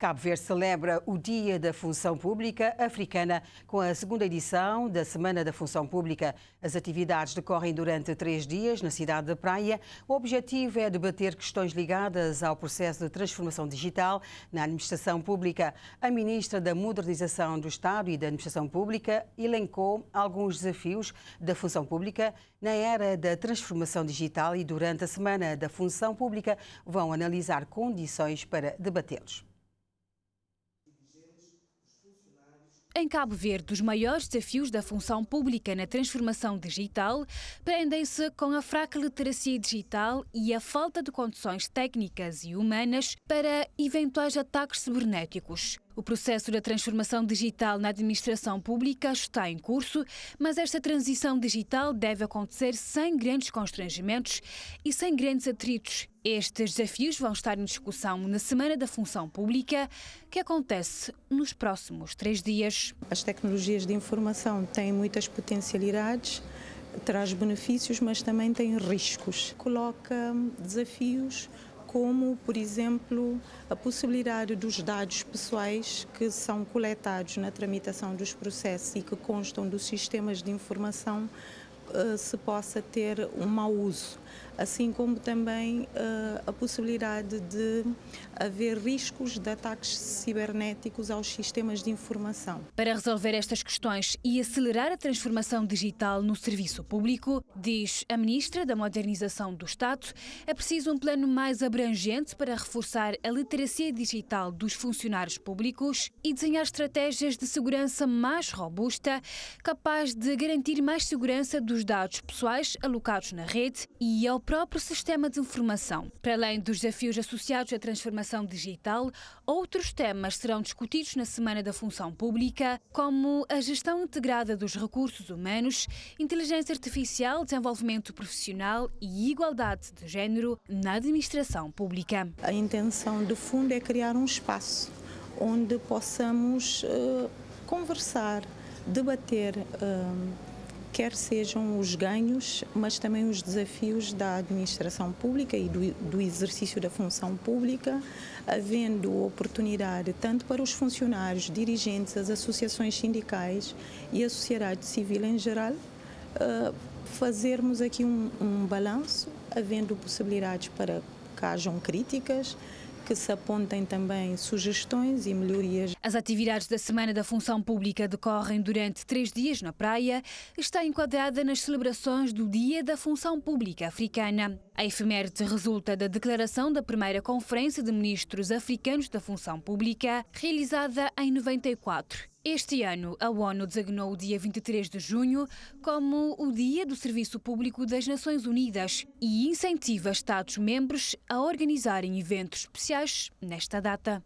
Cabo Verde celebra o Dia da Função Pública Africana com a segunda edição da Semana da Função Pública. As atividades decorrem durante três dias na cidade da Praia. O objetivo é debater questões ligadas ao processo de transformação digital na administração pública. A ministra da Modernização do Estado e da Administração Pública elencou alguns desafios da função pública na era da transformação digital e durante a Semana da Função Pública vão analisar condições para debatê-los. Em Cabo Verde, os maiores desafios da função pública na transformação digital prendem-se com a fraca literacia digital e a falta de condições técnicas e humanas para eventuais ataques cibernéticos. O processo da transformação digital na administração pública está em curso, mas esta transição digital deve acontecer sem grandes constrangimentos e sem grandes atritos. Estes desafios vão estar em discussão na Semana da Função Pública, que acontece nos próximos três dias. As tecnologias de informação têm muitas potencialidades traz benefícios, mas também têm riscos. Coloca desafios como, por exemplo, a possibilidade dos dados pessoais que são coletados na tramitação dos processos e que constam dos sistemas de informação eh, se possa ter um mau uso, assim como também eh, a possibilidade de haver riscos de ataques cibernéticos aos sistemas de informação. Para resolver estas questões e acelerar a transformação digital no serviço público, diz a Ministra da Modernização do Estado, é preciso um plano mais abrangente para reforçar a literacia digital dos funcionários públicos e desenhar estratégias de segurança mais robusta, capaz de garantir mais segurança dos os dados pessoais alocados na rede e ao próprio sistema de informação. Para além dos desafios associados à transformação digital, outros temas serão discutidos na Semana da Função Pública, como a gestão integrada dos recursos humanos, inteligência artificial, desenvolvimento profissional e igualdade de género na administração pública. A intenção do fundo é criar um espaço onde possamos uh, conversar, debater. Uh, quer sejam os ganhos, mas também os desafios da administração pública e do, do exercício da função pública, havendo oportunidade tanto para os funcionários, dirigentes, as associações sindicais e a sociedade civil em geral, eh, fazermos aqui um, um balanço, havendo possibilidades para que hajam críticas, que se apontem também sugestões e melhorias. As atividades da Semana da Função Pública decorrem durante três dias na praia. Está enquadrada nas celebrações do Dia da Função Pública Africana. A efeméride resulta da declaração da primeira Conferência de Ministros Africanos da Função Pública, realizada em 94 este ano, a ONU designou o dia 23 de junho como o Dia do Serviço Público das Nações Unidas e incentiva Estados-membros a organizarem eventos especiais nesta data.